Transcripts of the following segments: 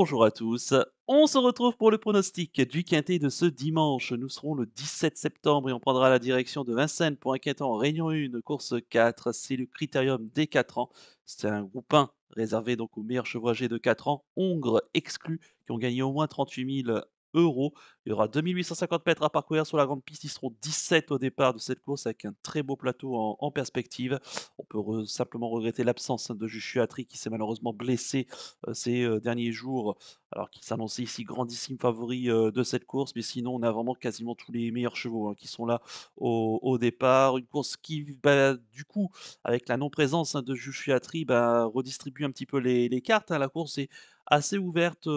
bonjour à tous. On se retrouve pour le pronostic du quintet de ce dimanche. Nous serons le 17 septembre et on prendra la direction de Vincennes pour un quintet en Réunion 1, course 4. C'est le critérium des 4 ans. C'est un groupe 1 réservé donc aux meilleurs chevaux de 4 ans, hongres exclus, qui ont gagné au moins 38 000 euros. Il y aura 2850 mètres à parcourir sur la grande piste. Ils seront 17 au départ de cette course avec un très beau plateau en, perspective. On peut simplement regretter l'absence de Juchu Atri qui s'est malheureusement blessé euh, ces euh, derniers jours, alors qu'il s'annonçait ici grandissime favori euh, de cette course. Mais sinon, on a vraiment quasiment tous les meilleurs chevaux hein, qui sont là au, départ. Une course qui, bah, du coup, avec la non-présence hein, de Juchu Atri, bah, redistribue un petit peu les, cartes. à hein. La course est assez ouverte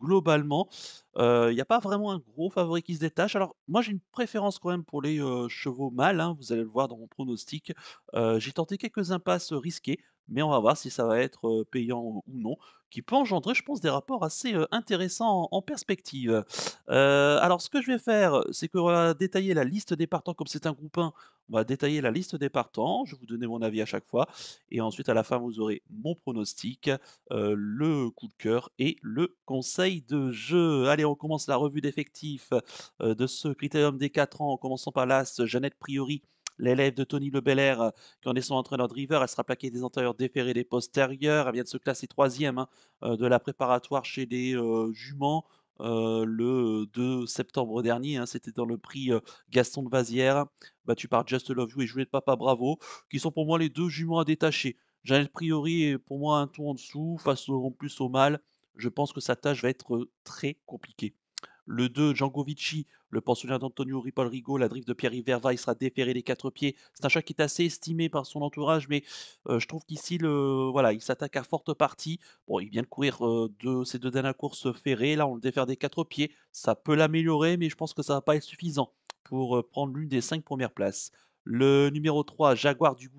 globalement. Il n'y a pas vraiment un gros favori qui se détache. Alors, moi, j'ai une préférence quand même pour les chevaux mâles. Hein, vous allez le voir dans mon pronostic. j'ai tenté quelques impasses risquées mais on va voir si ça va être payant ou non, qui peut engendrer, je pense, des rapports assez intéressants en perspective. alors, ce que je vais faire, c'est qu'on va détailler la liste des partants, comme c'est un groupe 1, on va détailler la liste des partants, je vais vous donner mon avis à chaque fois, et ensuite, à la fin, vous aurez mon pronostic, le coup de cœur et le conseil de jeu. Allez, on commence la revue d'effectifs de ce critérium des 4 ans, en commençant par l'As, Jeannette Priori, l'élève de Tony Le euh, qui en est son entraîneur driver. Elle sera plaquée des antérieurs déférés des postérieurs. Elle vient de se classer troisième hein, euh, de la préparatoire chez les euh, juments. le 2 septembre dernier. Hein. C'était dans le prix Gaston de Vazière, battu par Just Love You et de Papa Bravo, qui sont pour moi les deux juments à détacher. le Priori pour moi un tour en dessous, face au, en plus au mal. Je pense que sa tâche va être très compliquée. Le 2, Django Vici, le pensionnaire d'Antonio Ripolrigo, la drift de Pierre Verva, il sera déféré des quatre pieds. C'est un chat qui est assez estimé par son entourage, mais euh, je trouve qu'ici, voilà, il s'attaque à forte partie. Bon, il vient de courir euh, de, ses deux dernières courses ferrées. Là, on le défère des quatre pieds. Ça peut l'améliorer, mais je pense que ça va pas être suffisant pour euh, prendre l'une des cinq premières places. Le numéro 3, Jaguar du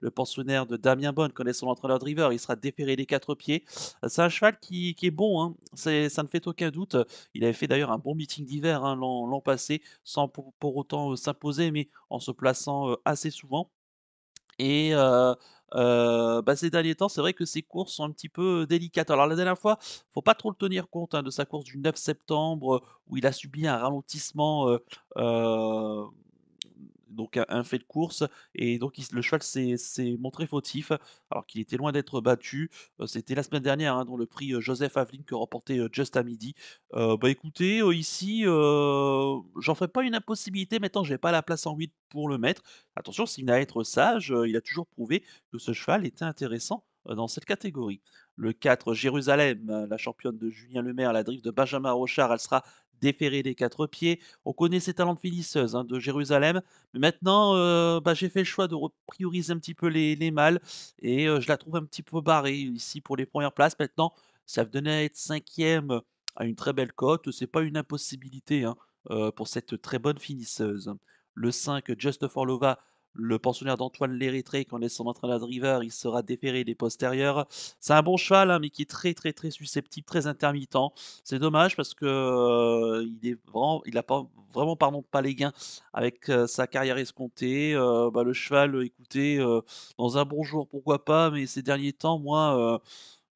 le pensionnaire de Damien Bonne, connaissant l'entraîneur driver, il sera déféré des quatre pieds. C'est un cheval qui, est bon, hein. ça ne fait aucun doute. Il avait fait d'ailleurs un bon meeting d'hiver hein, l'an passé, sans pour, autant euh, s'imposer, mais en se plaçant euh, assez souvent. Et euh, bah, ces derniers temps, c'est vrai que ses courses sont un petit peu délicates. Alors la dernière fois, il faut pas trop le tenir compte hein, de sa course du 9 septembre où il a subi un ralentissement donc un fait de course, et donc le cheval s'est montré fautif, alors qu'il était loin d'être battu. C'était la semaine dernière, dont hein, dans le prix Joseph Aveline que remportait Just à midi. bah écoutez, ici, j'en ferai pas une impossibilité, maintenant j'ai pas la place en 8 pour le mettre. Attention, s'il n'a à être sage, il a toujours prouvé que ce cheval était intéressant dans cette catégorie. Le 4, Jérusalem, la championne de Julien Lemaire, la drift de Benjamin Rochard, elle sera déféré des quatre pieds. On connaît ses talents de finisseuse hein, de Jérusalem. Mais maintenant, euh, bah, j'ai fait le choix de prioriser un petit peu les, mâles et euh, je la trouve un petit peu barrée ici pour les premières places. Maintenant, ça venait à être cinquième à une très belle cote. C'est pas une impossibilité hein, euh, pour cette très bonne finisseuse. Le 5, Just Forlova, le pensionnaire d'Antoine Léritré, qui en est son entraîneur river, il sera déféré des postérieurs. C'est un bon cheval, hein, mais qui est très, très, très susceptible, très intermittent. C'est dommage parce que euh, il est vraiment, il a pas, vraiment pardon, pas les gains avec euh, sa carrière escomptée. Euh, bah, le cheval, écoutez, dans un bon jour, pourquoi pas, mais ces derniers temps, moi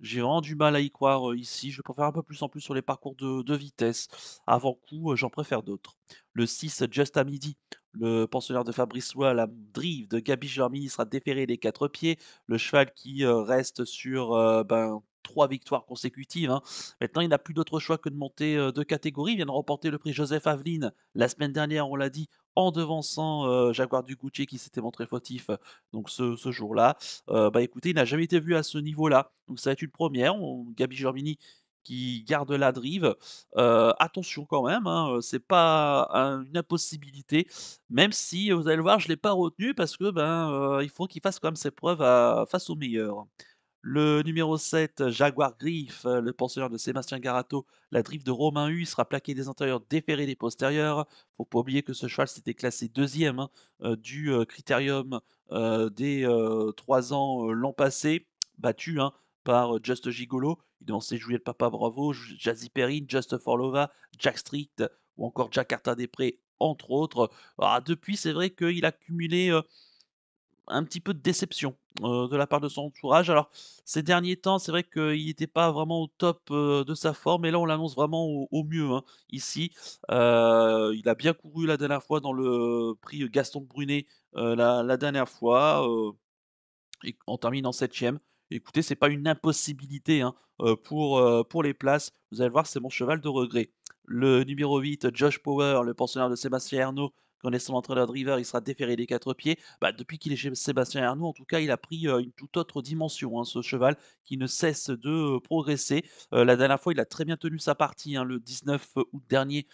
j'ai vraiment du mal à y croire euh, ici. Je préfère un peu plus en plus sur les parcours de, vitesse. Avant coup, euh, j'en préfère d'autres. Le 6, Just à midi. Le pensionnaire de Fabrice Lois, la drive de Gabi Germini sera déféré des quatre pieds. Le cheval qui euh, reste sur ben, trois victoires consécutives. Hein. Maintenant, il n'a plus d'autre choix que de monter euh, de catégorie. Il vient de remporter le prix Joseph Aveline la semaine dernière, on l'a dit, en devançant euh, Jaguar Jaguar Dugoutier qui s'était montré fautif euh, donc ce, jour-là. bah écoutez, il n'a jamais été vu à ce niveau-là. Donc ça va être une première. Gabi Germini qui garde la drive. attention quand même, hein, c'est pas une impossibilité, même si vous allez le voir, je ne l'ai pas retenu parce que ben il faut qu'il fasse quand même ses preuves face aux meilleurs. Le numéro 7, Jaguar Griff, euh, le pensionnaire de Sébastien Garato, la drift de Romain U sera plaqué des antérieurs, déféré des postérieurs. Faut pas oublier que ce cheval s'était classé deuxième hein, euh, du euh, critérium des trois ans l'an passé, battu hein, par Just Gigolo. Il devançait le Papa Bravo, Jazzy Perrine, Just Forlova, Jack Street ou encore Jakarta Després, entre autres. Ah, depuis, c'est vrai qu'il a cumulé un petit peu de déception euh, de la part de son entourage. Alors, ces derniers temps, c'est vrai qu'il n'était pas vraiment au top euh, de sa forme, et là, on l'annonce vraiment au, mieux hein. ici. Euh, il a bien couru la dernière fois dans le prix Gaston Brunet la, dernière fois, et on termine septième. Écoutez, n'est pas une impossibilité hein, pour, pour les places. Vous allez voir, c'est mon cheval de regret. Le numéro 8, Josh Power, le pensionnaire de Sébastien Arnaud, connaissant l'entraîneur Driver, il sera déféré des quatre pieds. Bah, depuis qu'il est chez Sébastien Arnaud, en tout cas, il a pris euh, une toute autre dimension, hein, ce cheval qui ne cesse de euh, progresser. Euh, la dernière fois, il a très bien tenu sa partie, hein, le 19 août dernier,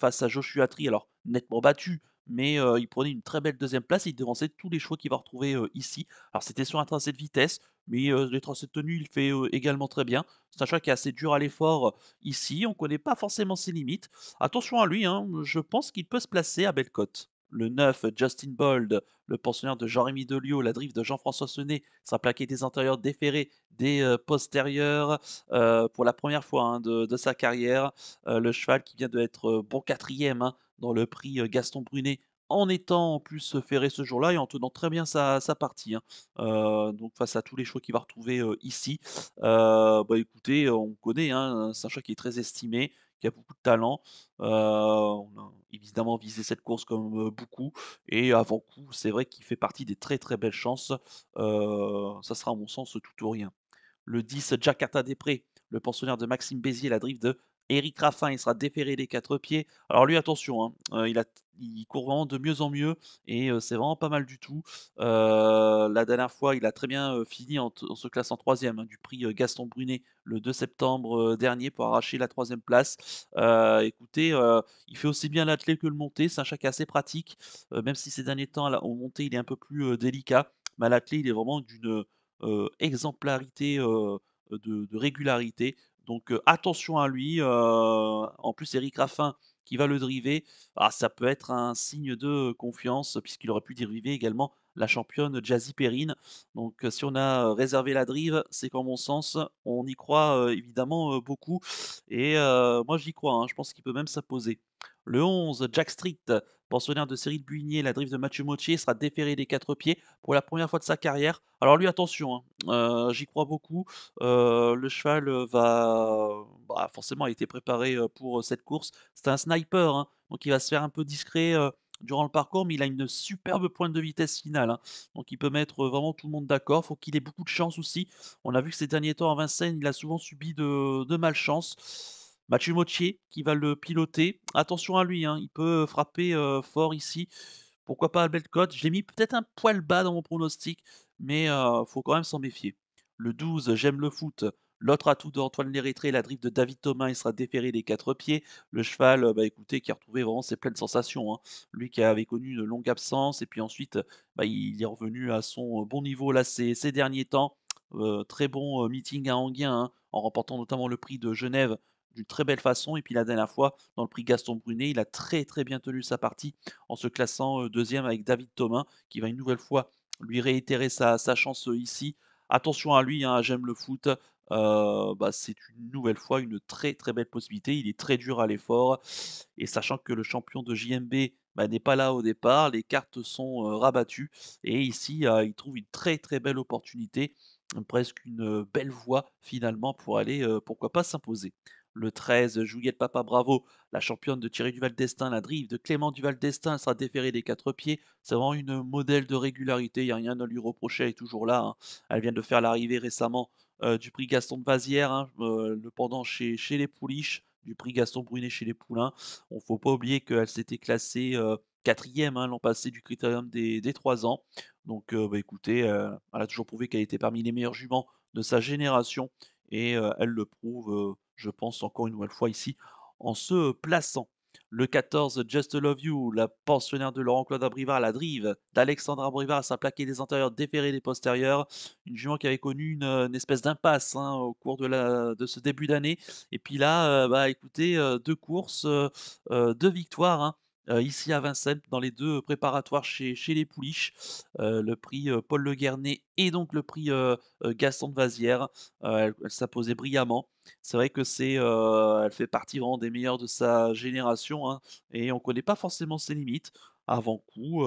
face à Joshua Tree. Alors, nettement battu, mais il prenait une très belle deuxième place il devançait tous les chevaux qu'il va retrouver ici. Alors c'était sur un tracé de vitesse, mais les tracés de tenue, il fait également très bien. C'est un cheval qui est assez dur à l'effort ici, on ne connaît pas forcément ses limites. Attention à lui, hein, je pense qu'il peut se placer à belle Le 9, Justin Bold, le pensionnaire de Jean-Rémy Delio, la drift de Jean-François Sonnet, sa plaqué des antérieurs déférés des postérieurs pour la première fois hein, de, sa carrière. le cheval qui vient d'être bon quatrième hein, dans le prix Gaston Brunet en étant en plus ferré ce jour-là et en tenant très bien sa, partie. Hein. donc face à tous les choix qu'il va retrouver ici, bah, écoutez, on connaît, hein, c'est un choix qui est très estimé, qui a beaucoup de talent. on a évidemment visé cette course comme beaucoup. Et avant coup, c'est vrai qu'il fait partie des très très belles chances. ça sera à mon sens tout ou rien. Le 10, Jakarta Després, le pensionnaire de Maxime Bézier, la drive de Eric Raffin, il sera déféré des quatre pieds. Alors lui, attention, hein, euh, il, a, court vraiment de mieux en mieux et c'est vraiment pas mal du tout. la dernière fois, il a très bien fini en, se classant troisième hein, du prix Gaston Brunet le 2 septembre dernier pour arracher la troisième place. écoutez, il fait aussi bien l'attelé que le monté, c'est un assez pratique, même si ces derniers temps, au monté, il est un peu plus délicat. Mais à il est vraiment d'une exemplarité. de, régularité. Donc attention à lui. en plus, Eric Raffin qui va le driver, ah, ça peut être un signe de confiance puisqu'il aurait pu driver également la championne Jazzy Perrine. Donc si on a réservé la drive, c'est qu'en mon sens, on y croit évidemment beaucoup. Et moi, j'y crois. Hein, je pense qu'il peut même s'imposer. Le 11, Jack Street, pensionnaire de série de Buigné, la drift de Mathieu Mottier sera déféré des quatre pieds pour la première fois de sa carrière. Alors lui, attention, hein. euh, j'y crois beaucoup. Euh, le cheval va bah, forcément a été préparé euh, pour cette course. C'est un sniper, hein. donc il va se faire un peu discret. durant le parcours, mais il a une superbe pointe de vitesse finale. Hein. Donc il peut mettre vraiment tout le monde d'accord. Faut qu'il ait beaucoup de chance aussi. On a vu que ces derniers temps à Vincennes, il a souvent subi de, de malchance. Mathieu Mottier qui va le piloter. Attention à lui, hein, il peut frapper euh, fort ici. Pourquoi pas Albert je J'ai mis peut-être un poil bas dans mon pronostic, mais il euh, faut quand même s'en méfier. Le 12, j'aime le foot. L'autre atout d'Antoine Lérétré, la drift de David Thomas, il sera déféré des quatre pieds. Le cheval, bah écoutez, qui a retrouvé vraiment ses pleines sensations. Hein. Lui qui avait connu une longue absence, et puis ensuite, bah, il est revenu à son euh, bon niveau là ces, derniers temps. très bon meeting à Anguien, hein, en remportant notamment le prix de Genève d'une très belle façon. Et puis la dernière fois, dans le prix Gaston Brunet, il a très très bien tenu sa partie en se classant euh, deuxième avec David Thomas, qui va une nouvelle fois lui réitérer sa, chance euh, ici. Attention à lui, hein, j'aime le foot. Euh, bah, c'est une nouvelle fois une très très belle possibilité. Il est très dur à l'effort. Et sachant que le champion de JMB bah, n'est pas là au départ, les cartes sont rabattues. Et ici, il trouve une très très belle opportunité, presque une belle voie finalement pour aller, pourquoi pas, s'imposer le 13, Juliette Papa Bravo, la championne de Thierry Duval d'Estaing, la drive de Clément Duval d'Estaing sera déférée des quatre pieds. C'est vraiment une modèle de régularité, il n'y a rien à lui reprocher, elle est toujours là. Hein. Elle vient de faire l'arrivée récemment euh, du prix Gaston de Vazière, hein, euh, le pendant chez, chez les Pouliches, du prix Gaston Brunet chez les Poulains. On ne faut pas oublier qu'elle s'était classée euh, quatrième hein, l'an passé du critérium des, trois 3 ans. Donc bah, écoutez, elle a toujours prouvé qu'elle était parmi les meilleurs juments de sa génération et elle le prouve je pense encore une nouvelle fois ici, en se plaçant. Le 14, Just Love You, la pensionnaire de Laurent-Claude Abrivar, la drive d'Alexandre Abrivard, sa plaquée des antérieurs, déférée des postérieurs. Une jument qui avait connu une, espèce d'impasse hein, au cours de, ce début d'année. Et puis là, euh, bah, écoutez, euh, deux courses, euh, deux victoires. Hein. Euh, ici à Vincennes, dans les deux préparatoires chez, les Pouliches. Euh, le prix euh, Paul Le Guernet et donc le prix Gaston de Vazière. elle, s'est s'imposait brillamment. C'est vrai que c'est, elle fait partie vraiment des meilleurs de sa génération hein, et on ne connaît pas forcément ses limites avant coup.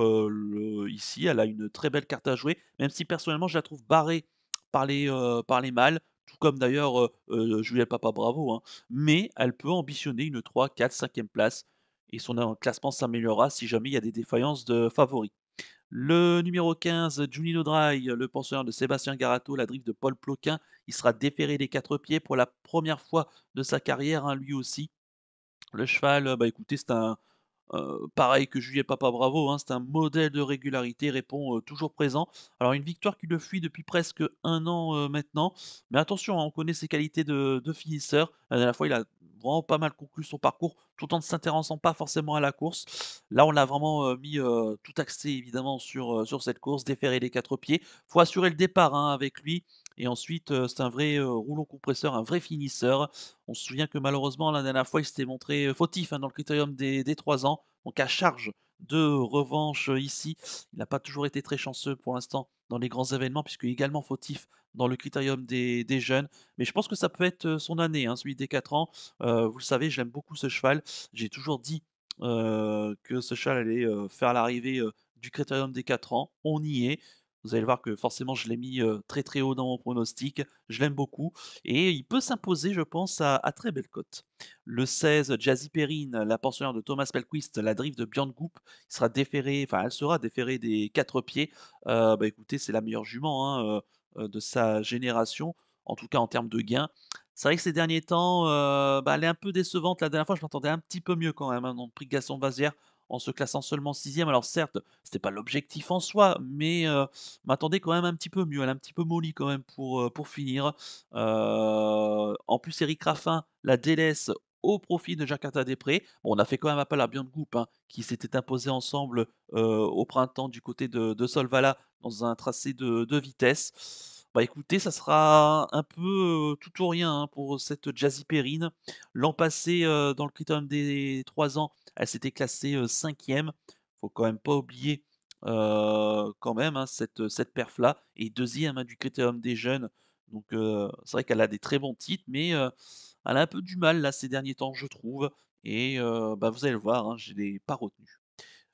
ici, elle a une très belle carte à jouer, même si personnellement je la trouve barrée par les, par les mâles, tout comme d'ailleurs Julien Juliette Papa Bravo. Hein. Mais elle peut ambitionner une 3, 4, 5e place et son classement s'améliorera si jamais il y a des défaillances de favoris. Le numéro 15, Junino Dry, le pensionnaire de Sébastien Garato, la drift de Paul Ploquin, il sera déféré des quatre pieds pour la première fois de sa carrière, hein, lui aussi. Le cheval, bah écoutez, c'est un, pareil que Julien Papa Bravo, hein, c'est un modèle de régularité, répond toujours présent. Alors une victoire qui le fuit depuis presque un an maintenant, mais attention, hein, on connaît ses qualités de, finisseur. La dernière fois, il a vraiment pas mal conclu son parcours, tout en ne s'intéressant pas forcément à la course. Là, on l'a vraiment mis tout axé évidemment sur, cette course, déférer les quatre pieds. Faut assurer le départ hein, avec lui. Et ensuite, c'est un vrai rouleau compresseur, un vrai finisseur. On se souvient que malheureusement, la dernière fois, il s'était montré fautif hein, dans le critérium des, des 3 ans. Donc à charge de revanche ici. Il n'a pas toujours été très chanceux pour l'instant dans les grands événements, puisque également fautif dans le critérium des, des, jeunes. Mais je pense que ça peut être son année, hein, celui des 4 ans. vous le savez, j'aime beaucoup ce cheval. J'ai toujours dit que ce cheval allait faire l'arrivée du critérium des 4 ans. On y est. Vous allez voir que forcément, je l'ai mis très très haut dans mon pronostic. Je l'aime beaucoup. Et il peut s'imposer, je pense, à, très belle cote. Le 16, Jazzy Perrine, la pensionnaire de Thomas Pelquist, la drift de Björn Goop, sera déférée, enfin, elle sera déférée des quatre pieds. bah, écoutez, c'est la meilleure jument hein, de sa génération, en tout cas en termes de gains. C'est vrai que ces derniers temps, bah, elle est un peu décevante. La dernière fois, je m'attendais un petit peu mieux quand même. on hein, dans le prix de Gaston Vazière, en se classant seulement sixième. Alors certes, ce n'était pas l'objectif en soi, mais m'attendais quand même un petit peu mieux. Elle a un petit peu mollie quand même pour, pour finir. en plus, Eric Raffin la délaisse au profit de Jakarta Després. Bon, on a fait quand même appel à Bion de hein, qui s'était imposé ensemble au printemps du côté de, Solvala dans un tracé de, de vitesse. Bah écoutez, ça sera un peu tout ou rien hein, pour cette Jazzy Perrine. L'an passé, dans le critérium des 3 ans, elle s'était classée 5ème. Faut quand même pas oublier quand même hein, cette, cette perf-là. Et deuxième hein, du critérium des jeunes. Donc c'est vrai qu'elle a des très bons titres, mais elle a un peu du mal là ces derniers temps, je trouve. Et bah, vous allez le voir, je ne l'ai pas retenu.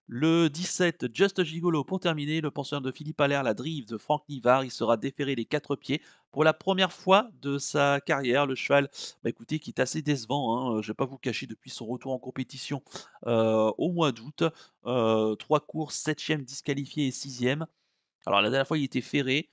Le 17, Just Gigolo pour terminer, le penseur de Philippe Allaire, la drive de Franck Nivard, il sera déféré les quatre pieds pour la première fois de sa carrière. Le cheval, bah, écoutez, qui est assez décevant, hein. euh, je ne vais pas vous cacher, depuis son retour en compétition euh, au mois d'août. Euh, trois courses, septième disqualifié et sixième. Alors la dernière fois, il était ferré.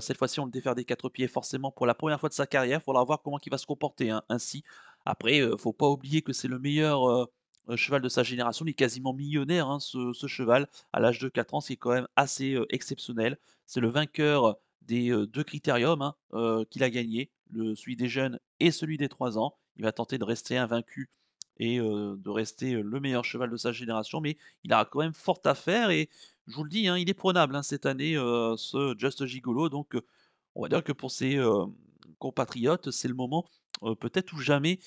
cette fois-ci, on le défère des quatre pieds forcément pour la première fois de sa carrière. Il faudra voir comment il va se comporter hein. ainsi. Après, ne faut pas oublier que c'est le meilleur euh, cheval de sa génération. Il est quasiment millionnaire, hein, ce, cheval, à l'âge de 4 ans, c'est quand même assez euh, exceptionnel. C'est le vainqueur euh, des deux critériums hein, qu'il a gagné, le, celui des jeunes et celui des 3 ans. Il va tenter de rester invaincu et de rester le meilleur cheval de sa génération, mais il a quand même fort à faire et je vous le dis, hein, il est prenable cette année, ce Just Gigolo. Donc, on va dire que pour ses compatriotes, c'est le moment peut-être ou jamais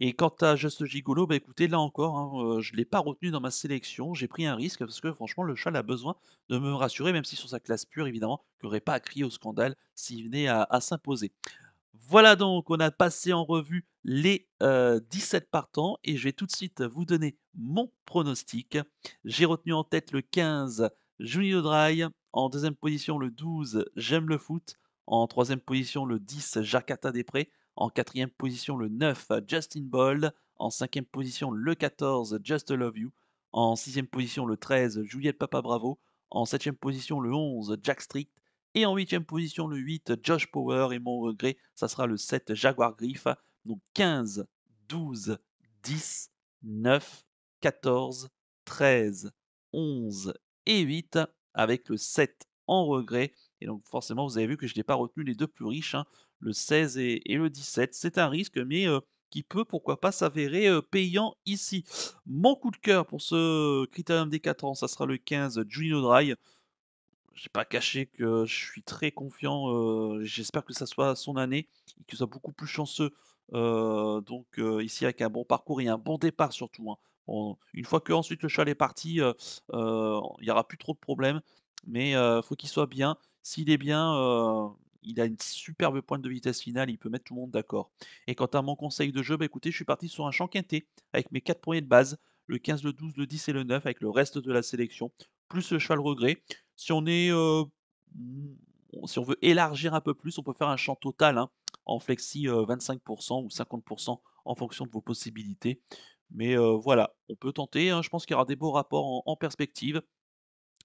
et quant à Juste Gigolo, bah écoutez, là encore, hein, euh, je ne l'ai pas retenu dans ma sélection. J'ai pris un risque parce que franchement, le chat a besoin de me rassurer, même si sur sa classe pure, évidemment, qu'il n'aurait pas à crier au scandale s'il venait à, s'imposer. Voilà donc, on a passé en revue les 17 euh, partants et je vais tout de suite vous donner mon pronostic. J'ai retenu en tête le 15, Julio Dry. En deuxième position, le 12, J'aime le foot. En troisième position, le 10, Jacata Prés. En quatrième position, le 9, Justin Bold. En cinquième position, le 14, Just Love You. En sixième position, le 13, Juliette Papa Bravo. En septième position, le 11, Jack Strict. Et en huitième position, le 8, Josh Power. Et mon regret, ça sera le 7, Jaguar Griff. Donc 15, 12, 10, 9, 14, 13, 11 et 8 avec le 7 en regret. Et donc forcément, vous avez vu que je n'ai pas retenu les deux plus riches. Hein le 16 et, le 17. C'est un risque, mais qui peut, pourquoi pas, s'avérer payant ici. Mon coup de cœur pour ce Critérium des 4 ans, ça sera le 15 Juno Dry. J'ai pas caché que je suis très confiant. J'espère que ça soit son année et qu'il soit beaucoup plus chanceux. donc ici avec un bon parcours et un bon départ surtout. Hein. une fois que ensuite le cheval est parti, il n'y aura plus trop de problèmes. Mais il faut qu'il soit bien. S'il est bien, il a une superbe pointe de vitesse finale, il peut mettre tout le monde d'accord. Et quant à mon conseil de jeu, bah, écoutez, je suis parti sur un champ quinté avec mes 4 premiers de base, le 15, le 12, le 10 et le 9 avec le reste de la sélection, plus le cheval regret. Si on est euh, si on veut élargir un peu plus, on peut faire un champ total hein, en flexi 25% euh, ou 50% en fonction de vos possibilités. Mais euh, voilà, on peut tenter. Hein, je pense qu'il y aura des beaux rapports en, perspective.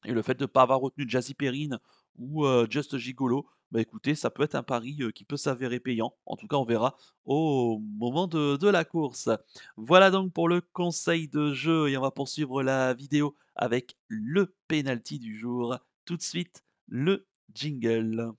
Et le fait de ne pas avoir retenu Jazzy Perrine ou Just Gigolo, bah écoutez, ça peut être un pari qui peut s'avérer payant. En tout cas, on verra au moment de, de la course. Voilà donc pour le conseil de jeu et on va poursuivre la vidéo avec le penalty du jour. Tout de suite, le jingle.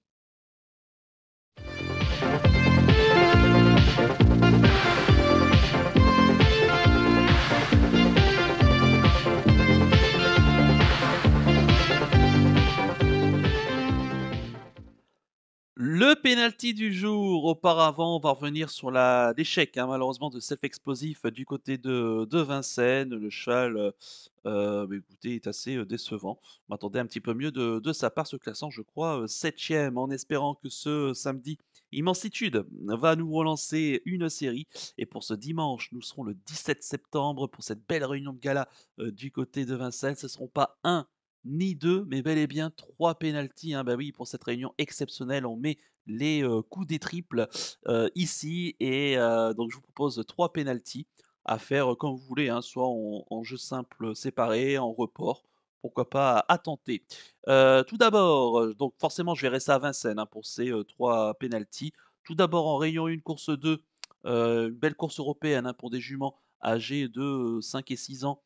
Pénalty du jour. Auparavant, on va revenir sur l'échec, hein, malheureusement, de self-explosif du côté de, Vincennes. Le cheval, euh, euh, bah, écoutez, est assez euh, décevant. On m'attendait un petit peu mieux de, sa part, se classant, je crois, 7 en espérant que ce samedi, Immensitude va nous relancer une série. Et pour ce dimanche, nous serons le 17 septembre pour cette belle réunion de gala du côté de Vincennes. Ce ne seront pas un ni deux, mais bel et bien trois pénalties. Hein. Bah oui, pour cette réunion exceptionnelle, on met les coups des triples ici. Et donc je vous propose trois pénalties à faire comme vous voulez, hein, soit en, jeu simple séparé, en report, pourquoi pas à tenter. tout d'abord, donc forcément je verrai ça à Vincennes hein, pour ces trois pénalties. Tout d'abord en rayon 1, course 2, une belle course européenne hein, pour des juments âgés de 5 et 6 ans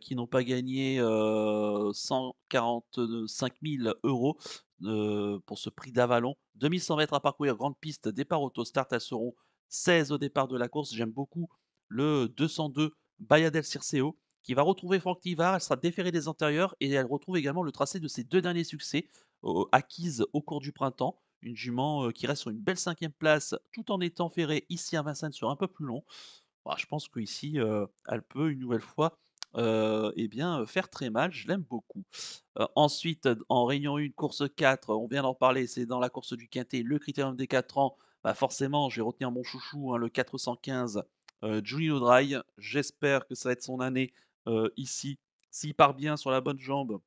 qui n'ont pas gagné euh, 145 000 euros. Euh, pour ce prix d'Avalon. 2100 mètres à parcourir, grande piste, départ auto, start à seront 16 au départ de la course. J'aime beaucoup le 202 Bayadel Circeo qui va retrouver Franck Tivard. Elle sera déférée des antérieurs et elle retrouve également le tracé de ses deux derniers succès acquises au cours du printemps. Une jument euh, qui reste sur une belle cinquième place tout en étant ferrée ici à Vincennes sur un peu plus long. Ah, je pense qu'ici, euh, elle peut une nouvelle fois euh, eh bien, faire très mal, je l'aime beaucoup. Euh, ensuite, en Réunion 1, course 4, on vient d'en parler, c'est dans la course du Quintet, le critérium des 4 ans. Bah, forcément, j'ai retenu retenir mon chouchou, hein, le 415, euh, Julio Dry. J'espère que ça va être son année euh, ici. S'il part bien sur la bonne jambe,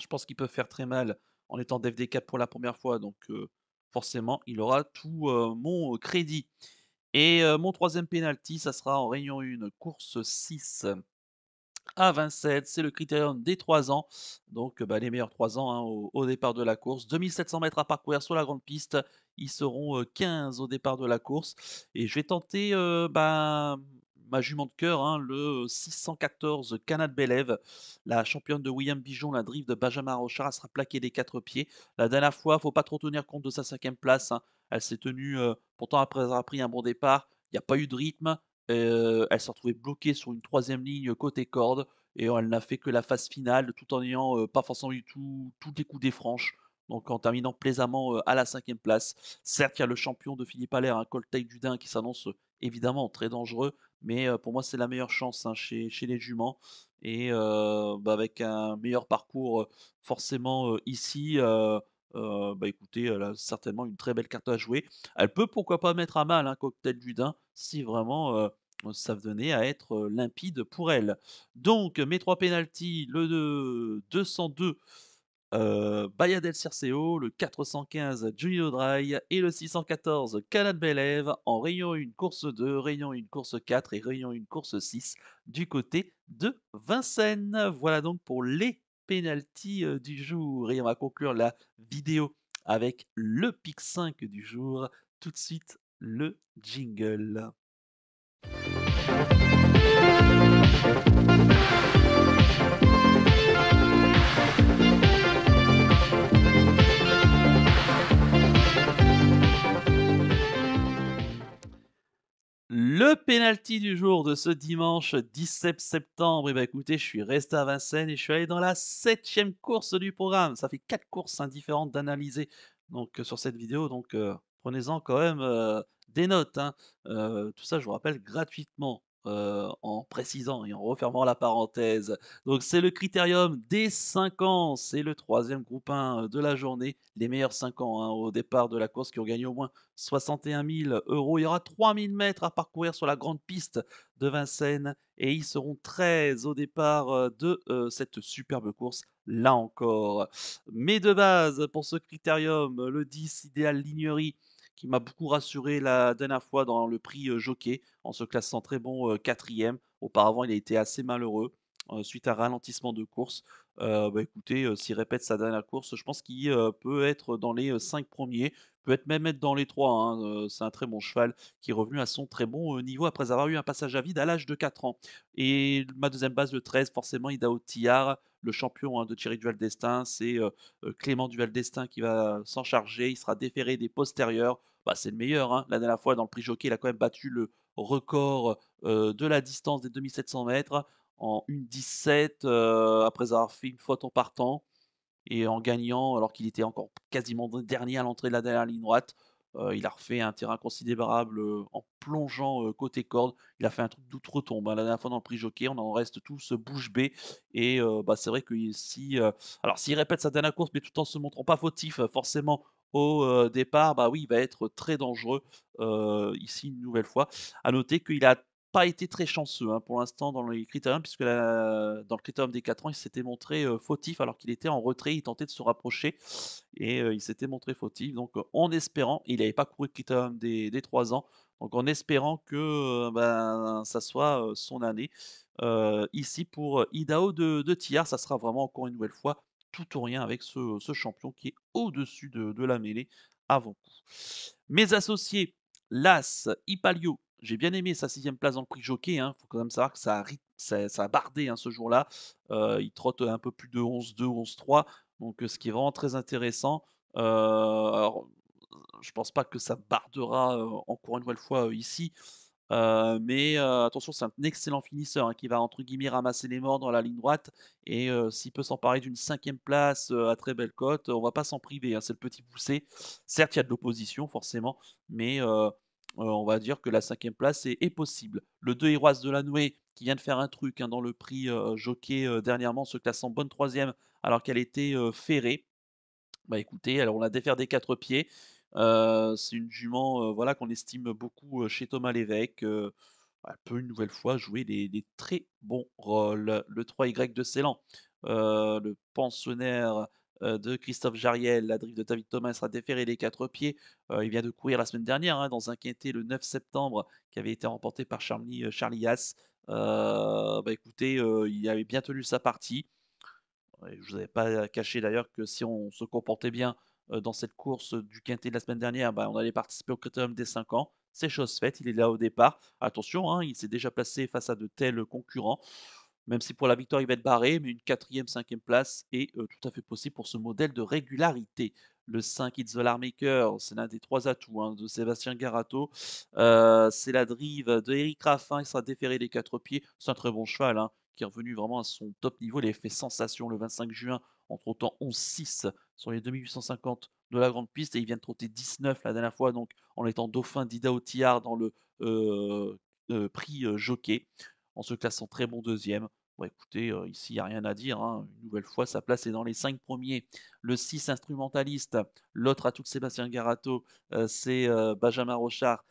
je pense qu'il peut faire très mal en étant DFD4 pour la première fois. Donc, forcément, il aura tout mon crédit. Et mon troisième penalty, ça sera en Réunion 1, course 6 à 27. C'est le critérium des 3 ans. Donc bah, les meilleurs 3 ans hein, au, départ de la course. 2700 mètres à parcourir sur la grande piste. Ils seront 15 euh, au départ de la course. Et je vais tenter euh, bah, ma jument de cœur, hein, le 614 Canad Belève. La championne de William Bijon, la drive de Benjamin Rochard, elle sera plaquée des quatre pieds. La dernière fois, faut pas trop tenir compte de sa cinquième place. Hein. Elle s'est tenue, euh, pourtant après avoir pris un bon départ, il n'y a pas eu de rythme. Euh, elle s'est retrouvée bloquée sur une troisième ligne côté corde et elle n'a fait que la phase finale tout en n'ayant euh, pas forcément du tout tous les coups des franches. Donc en terminant plaisamment euh, à la cinquième place. Certes, il y a le champion de Philippe Allaire, un hein, du Dudin, qui s'annonce évidemment très dangereux, mais pour moi c'est la meilleure chance hein, chez, chez, les juments. Et bah, avec un meilleur parcours forcément ici, bah, écoutez, elle a certainement une très belle carte à jouer. Elle peut pourquoi pas mettre à mal un hein, cocktail du Dudin, si vraiment ça venait à être limpide pour elle. Donc, mes trois pénalties, le 202 Bayadel Cerceo, le 415 Julio Dry et le 614 Canad Belève en rayon 1 course 2, rayon 1 course 4 et rayon 1 course 6 du côté de Vincennes. Voilà donc pour les pénalties du jour. Et on va conclure la vidéo avec le pic 5 du jour tout de suite le jingle. Le penalty du jour de ce dimanche 17 septembre. Et eh ben, écoutez, je suis resté à Vincennes et je suis allé dans la septième course du programme. Ça fait quatre courses indifférentes d'analyser donc euh, sur cette vidéo. Donc euh, prenez-en quand même des notes. Hein. tout ça, je vous rappelle, gratuitement. en précisant et en refermant la parenthèse. Donc c'est le critérium des 5 ans, c'est le troisième groupe 1 de la journée, les meilleurs 5 ans hein, au départ de la course qui ont gagné au moins 61 000 euros. Il y aura 3 000 mètres à parcourir sur la grande piste de Vincennes et ils seront 13 au départ de cette superbe course là encore. Mais de base, pour ce critérium, le 10 idéal lignerie qui m'a beaucoup rassuré la dernière fois dans le prix Jockey en se classant très bon quatrième. Auparavant, il a été assez malheureux suite à un ralentissement de course. bah écoutez, s'il répète sa dernière course, je pense qu'il peut être dans les cinq premiers, peut être même être dans les trois. Hein, c'est un très bon cheval qui est revenu à son très bon niveau après avoir eu un passage à vide à l'âge de 4 ans. Et ma deuxième base, de 13, forcément, Idao Tillard le champion hein, de Thierry Duval-Destin. C'est euh, euh, Clément Duval-Destin qui va s'en charger. Il sera déféré des postérieurs. Bah, c'est le meilleur. Hein. La dernière fois, dans le prix jockey, il a quand même battu le record euh, de la distance des 2700 mètres en 1,17 17 après avoir fait une faute en partant et en gagnant alors qu'il était encore quasiment dernier à l'entrée de la dernière ligne droite. Euh, il a refait un terrain considérable euh, en plongeant euh, côté corde. Il a fait un truc d'outre-tombe. Hein. La dernière fois dans le prix jockey, on en reste tous bouche bée. Et bah, c'est vrai que si. alors, s'il répète sa dernière course, mais tout en se montrant pas fautif, forcément, au départ, bah oui, il va être très dangereux ici une nouvelle fois. À noter qu'il a pas été très chanceux hein, pour l'instant dans les critères puisque dans le critérium des 4 ans, il s'était montré fautif alors qu'il était en retrait, il tentait de se rapprocher et il s'était montré fautif. Donc en espérant, il n'avait pas couru le critérium des, des 3 ans, donc en espérant que ben, ça soit son année. ici pour Idaho de, de ça sera vraiment encore une nouvelle fois tout ou rien avec ce, champion qui est au-dessus de, la mêlée avant Mes associés Las, Ipalio, j'ai bien aimé sa sixième place dans le prix jockey. Il hein. faut quand même savoir que ça a, ça, a bardé hein, ce jour-là. Euh, il trotte un peu plus de 11-2, 11-3. Donc, euh, ce qui est vraiment très intéressant. je euh, ne je pense pas que ça bardera encore une nouvelle fois ici. Euh, mais euh, attention, c'est un excellent finisseur hein, qui va entre guillemets ramasser les morts dans la ligne droite. Et euh, s'il peut s'emparer d'une cinquième place à très belle cote, on va pas s'en priver. Hein, c'est le petit poussé. Certes, il y a de l'opposition forcément, mais on va dire que la cinquième place est, possible. Le 2 Héroas de la Nouée qui vient de faire un truc hein, dans le prix jockey dernièrement, se classant bonne troisième alors qu'elle était ferrée. Bah écoutez, alors on la défaire des quatre pieds. Euh, c'est une jument euh, voilà, qu'on estime beaucoup euh, chez Thomas Lévesque. Bah, elle peut une nouvelle fois jouer des, très bons rôles. Le 3Y de Ceylan, le pensionnaire de Christophe Jariel. La drift de David Thomas sera déférée les quatre pieds. il vient de courir la semaine dernière hein, dans un quintet le 9 septembre qui avait été remporté par Charlie, bah, écoutez, il avait bien tenu sa partie. Je ne vous avais pas caché d'ailleurs que si on se comportait bien, euh, dans cette course du quintet de la semaine dernière, bah, on allait participer au critérium des 5 ans. C'est chose faite, il est là au départ. Attention, hein, il s'est déjà placé face à de tels concurrents. Même si pour la victoire, il va être barré, mais une quatrième, cinquième place est euh, tout à fait possible pour ce modèle de régularité. Le 5 It's the Maker, c'est l'un des trois atouts hein, de Sébastien Garato. Euh, c'est la drive de Eric Raffin, il sera déféré des quatre pieds. C'est un très bon cheval. Hein qui est revenu vraiment à son top niveau. Il avait fait sensation le 25 juin en trottant 11-6 sur les 2850 de la grande piste et il vient de trotter 19 la dernière fois, donc en étant dauphin d'Ida Otiard dans le euh, euh, prix euh, jockey, en se classant très bon deuxième. Bon, écoutez, ici, il n'y a rien à dire. Hein. Une nouvelle fois, sa place est dans les 5 premiers. Le 6 instrumentaliste, l'autre à tout Sébastien Garato, c'est Benjamin Rochard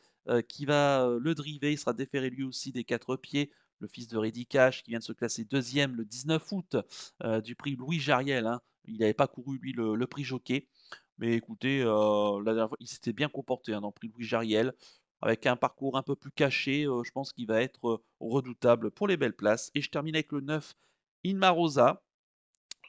qui va le driver. Il sera déféré lui aussi des quatre pieds le fils de Reddy Cash, qui vient de se classer deuxième le 19 août euh, du prix Louis Jariel. Hein. Il n'avait pas couru, lui, le, prix jockey. Mais écoutez, euh, il s'était bien comporté hein, dans le prix Louis Jariel. Avec un parcours un peu plus caché, euh, je pense qu'il va être redoutable pour les belles places. Et je termine avec le 9, Inma Rosa.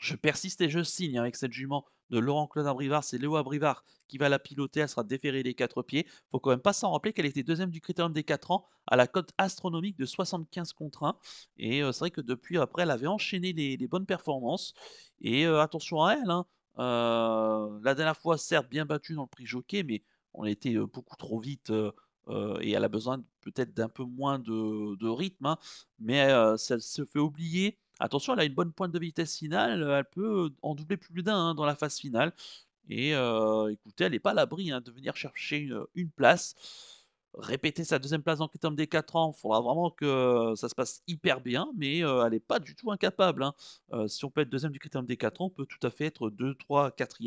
Je persiste et je signe hein, avec cette jument de Laurent Claude Abrivard. C'est Léo Abrivard qui va la piloter. Elle sera déférée des quatre pieds. faut quand même pas s'en rappeler qu'elle était deuxième du critérium des 4 ans à la cote astronomique de 75 contre 1. Et euh, c'est vrai que depuis, après, elle avait enchaîné les, bonnes performances. Et euh, attention à elle. Hein. Euh, la dernière fois, certes, bien battue dans le prix jockey, mais on était beaucoup trop vite. et elle a besoin peut-être d'un peu moins de, rythme, hein. mais ça se fait oublier. Attention, elle a une bonne pointe de vitesse finale, euh, elle peut euh, en doubler plus d'un hein, dans la phase finale. Et euh, écoutez, elle n'est pas à l'abri hein, de venir chercher une, place. Répéter sa deuxième place en critère des 4 ans, il faudra vraiment que ça se passe hyper bien, mais elle n'est pas du tout incapable. Hein. si on peut être deuxième du critérium des 4 ans, on peut tout à fait être 2, 3, 4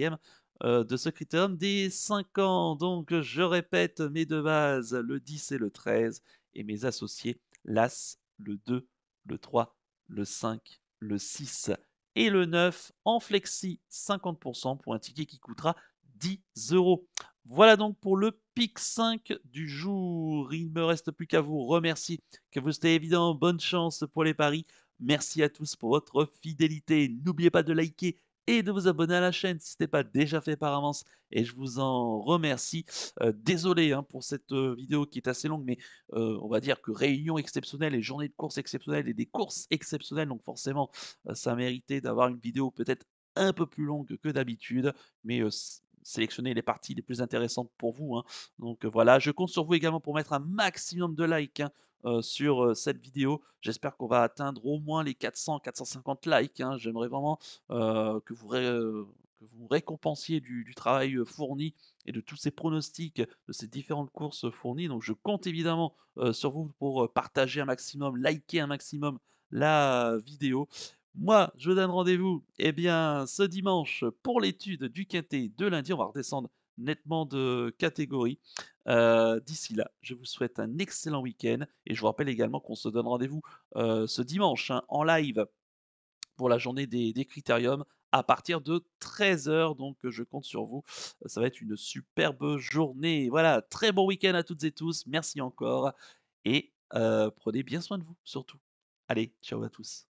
de ce critérium des 5 ans. Donc je répète mes deux bases, le 10 et le 13, et mes associés, l'As, le 2, le 3 le 5, le 6 et le 9 en flexi 50% pour un ticket qui coûtera 10 euros. Voilà donc pour le PIC 5 du jour. Il ne me reste plus qu'à vous remercier, que vous soyez évident, bonne chance pour les paris. Merci à tous pour votre fidélité. N'oubliez pas de liker et de vous abonner à la chaîne si ce n'était pas déjà fait par avance et je vous en remercie. Euh, désolé hein, pour cette euh, vidéo qui est assez longue, mais euh, on va dire que réunion exceptionnelle et journée de course exceptionnelle et des courses exceptionnelles, donc forcément ça méritait d'avoir une vidéo peut-être un peu plus longue que d'habitude, mais sélectionner les parties les plus intéressantes pour vous. Hein. Donc voilà, je compte sur vous également pour mettre un maximum de likes hein, euh, sur euh, cette vidéo. J'espère qu'on va atteindre au moins les 400-450 likes. Hein. J'aimerais vraiment euh, que vous, vous récompensiez du, travail fourni et de tous ces pronostics de ces différentes courses fournies. Donc je compte évidemment sur vous pour partager un maximum, liker un maximum la vidéo. Moi, je vous donne rendez-vous eh bien, ce dimanche pour l'étude du quintet de lundi. On va redescendre nettement de catégorie. Euh, d'ici là, je vous souhaite un excellent week-end et je vous rappelle également qu'on se donne rendez-vous euh, ce dimanche hein, en live pour la journée des, critériums à partir de 13h. Donc euh, je compte sur vous. Ça va être une superbe journée. Voilà, très bon week-end à toutes et tous. Merci encore. Et prenez bien soin de vous surtout. Allez, ciao à tous.